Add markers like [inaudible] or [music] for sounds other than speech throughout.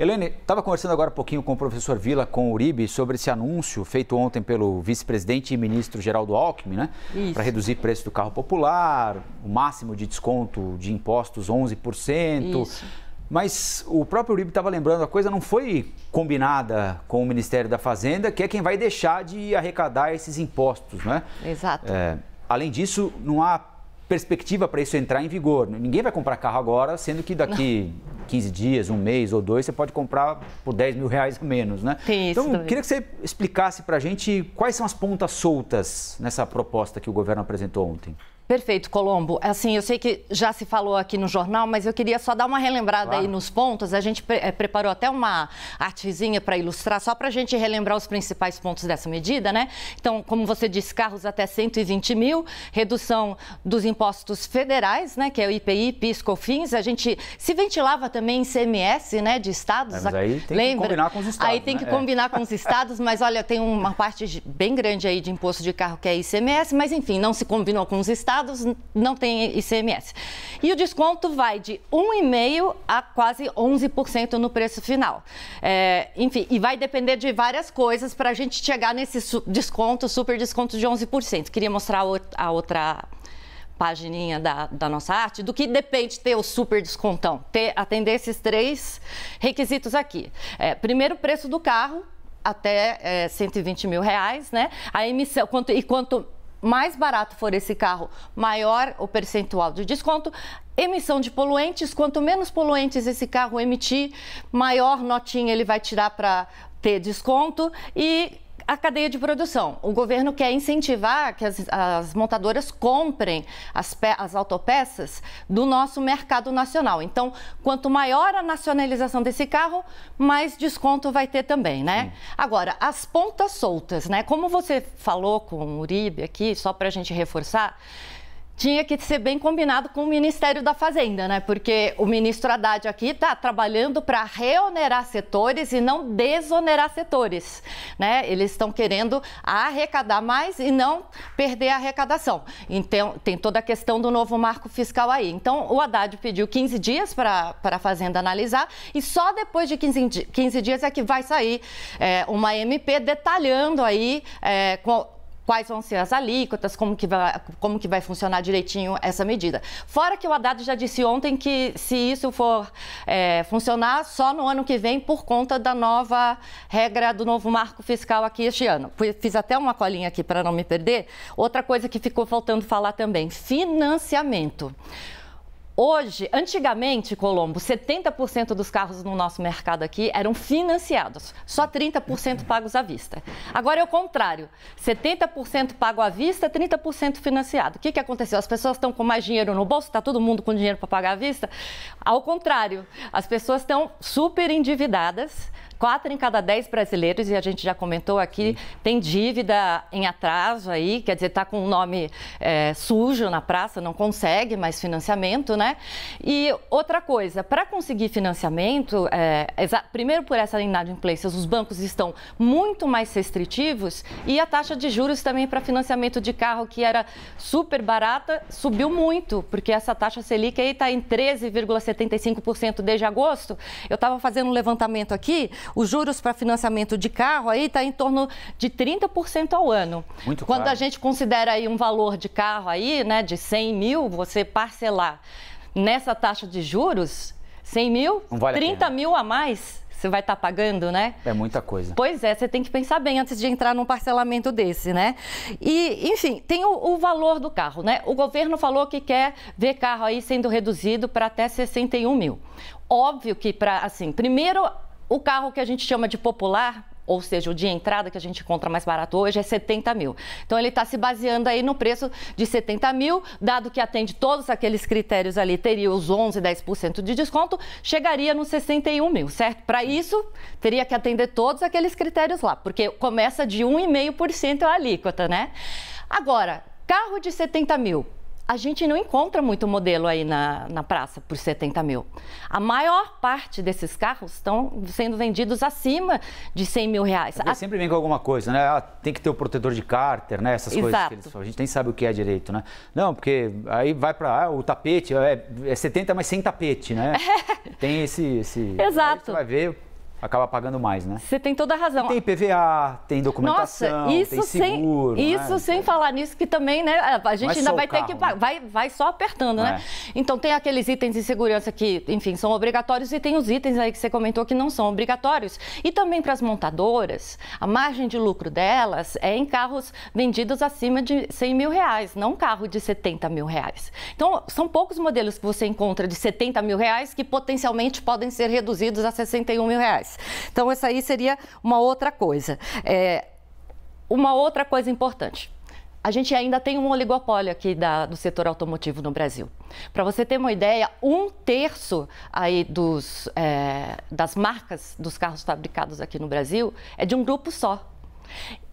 Helene, estava conversando agora um pouquinho com o professor Vila, com o Uribe, sobre esse anúncio feito ontem pelo vice-presidente e ministro Geraldo Alckmin, né? Para reduzir o preço do carro popular, o máximo de desconto de impostos 11%. Isso. Mas o próprio Uribe estava lembrando, a coisa não foi combinada com o Ministério da Fazenda, que é quem vai deixar de arrecadar esses impostos, né? Exato. É, além disso, não há perspectiva para isso entrar em vigor. Ninguém vai comprar carro agora, sendo que daqui Não. 15 dias, um mês ou dois, você pode comprar por 10 mil reais ou menos, né? Tem isso então, também. queria que você explicasse para a gente quais são as pontas soltas nessa proposta que o governo apresentou ontem. Perfeito, Colombo. Assim, eu sei que já se falou aqui no jornal, mas eu queria só dar uma relembrada claro. aí nos pontos. A gente pre eh, preparou até uma artezinha para ilustrar, só para a gente relembrar os principais pontos dessa medida, né? Então, como você disse, carros até 120 mil, redução dos impostos federais, né? Que é o IPI, PIS, COFINS. A gente se ventilava também em CMS, né? De estados. É, mas aí tem Lembra? que combinar com os estados. Aí tem né? que né? combinar é. com os estados, mas olha, tem uma parte bem grande aí de imposto de carro que é ICMS, mas enfim, não se combinou com os estados não tem ICMS. E o desconto vai de 1,5% a quase 11% no preço final. É, enfim, e vai depender de várias coisas para a gente chegar nesse desconto, super desconto de 11%. Queria mostrar a outra pagininha da, da, nossa arte, do que depende ter o super descontão, ter, atender esses três requisitos aqui. É, primeiro, o preço do carro até é, 120 mil reais, né? A emissão, quanto, e quanto mais barato for esse carro, maior o percentual de desconto. Emissão de poluentes, quanto menos poluentes esse carro emitir, maior notinha ele vai tirar para ter desconto e a cadeia de produção. O governo quer incentivar que as, as montadoras comprem as, as autopeças do nosso mercado nacional. Então, quanto maior a nacionalização desse carro, mais desconto vai ter também, né? Sim. Agora, as pontas soltas, né? Como você falou com o Uribe aqui, só para a gente reforçar, tinha que ser bem combinado com o Ministério da Fazenda, né? Porque o ministro Haddad aqui está trabalhando para reonerar setores e não desonerar setores, né? Eles estão querendo arrecadar mais e não perder a arrecadação. Então, tem toda a questão do novo marco fiscal aí. Então, o Haddad pediu 15 dias para a Fazenda analisar e só depois de 15, 15 dias é que vai sair é, uma MP detalhando aí é, com quais vão ser as alíquotas, como que vai, como que vai funcionar direitinho essa medida. Fora que o Haddad já disse ontem que se isso for é, funcionar só no ano que vem por conta da nova regra do novo marco fiscal aqui este ano. Fiz até uma colinha aqui para não me perder. Outra coisa que ficou faltando falar também, financiamento. Hoje, antigamente, Colombo, 70% dos carros no nosso mercado aqui eram financiados, só 30% pagos à vista. Agora é o contrário, 70% pago à vista, 30% financiado. O que, que aconteceu? As pessoas estão com mais dinheiro no bolso, está todo mundo com dinheiro para pagar à vista? Ao contrário, as pessoas estão super endividadas, Quatro em cada dez brasileiros, e a gente já comentou aqui, Sim. tem dívida em atraso aí, quer dizer, está com o um nome é, sujo na praça, não consegue mais financiamento, né? E outra coisa, para conseguir financiamento, é, primeiro por essa inadimplência, os bancos estão muito mais restritivos e a taxa de juros também para financiamento de carro, que era super barata, subiu muito, porque essa taxa Selic aí está em 13,75% desde agosto. Eu estava fazendo um levantamento aqui, os juros para financiamento de carro aí está em torno de 30% ao ano. Muito Quando a gente considera aí um valor de carro aí, né, de 100 mil, você parcelar nessa taxa de juros, 100 mil, Não vale 30 a mil a mais você vai estar tá pagando, né? É muita coisa. Pois é, você tem que pensar bem antes de entrar num parcelamento desse, né? E, enfim, tem o, o valor do carro, né? O governo falou que quer ver carro aí sendo reduzido para até 61 mil. Óbvio que para, assim, primeiro o carro que a gente chama de popular, ou seja, o de entrada que a gente encontra mais barato hoje é 70 mil. Então ele está se baseando aí no preço de 70 mil, dado que atende todos aqueles critérios ali, teria os 11, 10% de desconto, chegaria nos 61 mil, certo? Para isso, teria que atender todos aqueles critérios lá, porque começa de 1,5% a alíquota, né? Agora, carro de 70 mil, a gente não encontra muito modelo aí na, na praça por 70 mil. A maior parte desses carros estão sendo vendidos acima de 100 mil reais. A... Sempre vem com alguma coisa, né? Ah, tem que ter o protetor de cárter, né? Essas Exato. coisas que eles falam. A gente nem sabe o que é direito, né? Não, porque aí vai para ah, o tapete, é, é 70, mas sem tapete, né? É. [laughs] Tem esse, esse... Exato. vai ver acaba pagando mais, né? Você tem toda a razão. E tem PVA, tem documentação, Nossa, isso tem seguro. Né? Sem, isso né? sem falar nisso que também, né? A gente ainda vai ter que né? vai vai só apertando, né? é. né? Então tem aqueles itens de segurança que, enfim, são obrigatórios e tem os itens aí que você comentou que não são obrigatórios. E também para as montadoras, a margem de lucro delas é em carros vendidos acima de 100 mil reais, não carro de 70 mil reais. Então são poucos modelos que você encontra de 70 mil reais que potencialmente podem ser reduzidos a 61 mil reais. Então, essa aí seria uma outra coisa. É, uma outra coisa importante. A gente ainda tem um oligopólio aqui da, do setor automotivo no Brasil. Para você ter uma ideia, um terço aí dos, é, das marcas dos carros fabricados aqui no Brasil é de um grupo só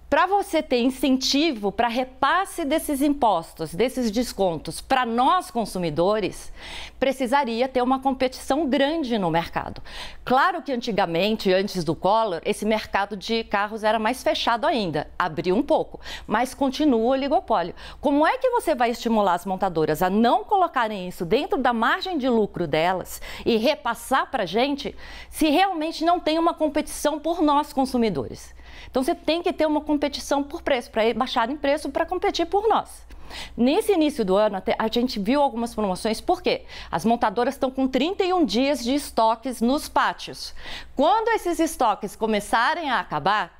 para você ter incentivo para repasse desses impostos, desses descontos para nós consumidores, precisaria ter uma competição grande no mercado. Claro que antigamente, antes do Collor, esse mercado de carros era mais fechado ainda, abriu um pouco, mas continua o oligopólio. Como é que você vai estimular as montadoras a não colocarem isso dentro da margem de lucro delas e repassar para a gente se realmente não tem uma competição por nós consumidores? Então você tem que ter uma competição por preço, para baixar em preço para competir por nós. Nesse início do ano, a gente viu algumas promoções, porque as montadoras estão com 31 dias de estoques nos pátios. Quando esses estoques começarem a acabar,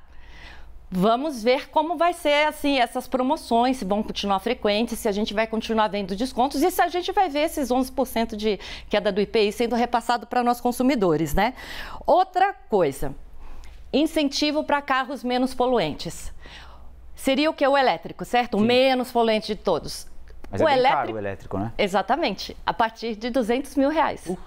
Vamos ver como vai ser assim essas promoções, se vão continuar frequentes, se a gente vai continuar vendo descontos e se a gente vai ver esses 11% de queda do IPI sendo repassado para nós consumidores, né? Outra coisa, incentivo para carros menos poluentes. Seria o que? O elétrico, certo? O menos poluente de todos. Mas é o é elétrico, caro o elétrico, né? Exatamente, a partir de 200 mil reais. Uh.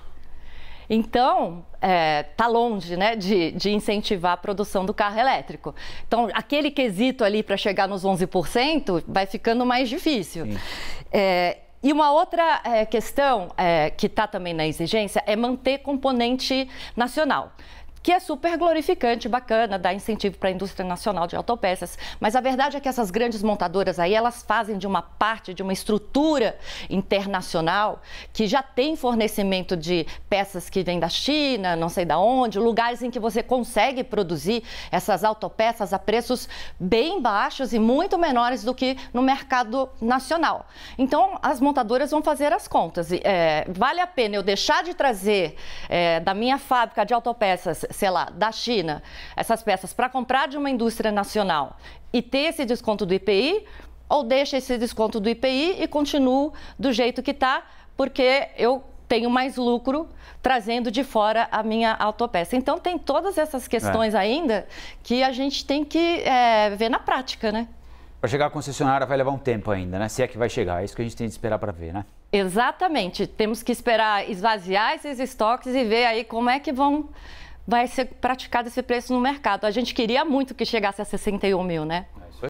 Então, é, tá longe né, de, de, incentivar a produção do carro elétrico. Então, aquele quesito ali para chegar nos 11% vai ficando mais difícil. É, e uma outra é, questão é, que está também na exigência é manter componente nacional que é super glorificante, bacana, dá incentivo para a indústria nacional de autopeças. Mas a verdade é que essas grandes montadoras aí, elas fazem de uma parte de uma estrutura internacional que já tem fornecimento de peças que vêm da China, não sei da onde, lugares em que você consegue produzir essas autopeças a preços bem baixos e muito menores do que no mercado nacional. Então, as montadoras vão fazer as contas. É, vale a pena eu deixar de trazer é, da minha fábrica de autopeças sei lá, da China, essas peças para comprar de uma indústria nacional e ter esse desconto do IPI, ou deixa esse desconto do IPI e continuo do jeito que está, porque eu tenho mais lucro trazendo de fora a minha autopeça. Então, tem todas essas questões é. ainda que a gente tem que é, ver na prática, né? Para chegar à concessionária vai levar um tempo ainda, né? Se é que vai chegar, é isso que a gente tem que esperar para ver, né? Exatamente. Temos que esperar esvaziar esses estoques e ver aí como é que vão vai ser praticado esse preço no mercado. A gente queria muito que chegasse a 61 mil, né? É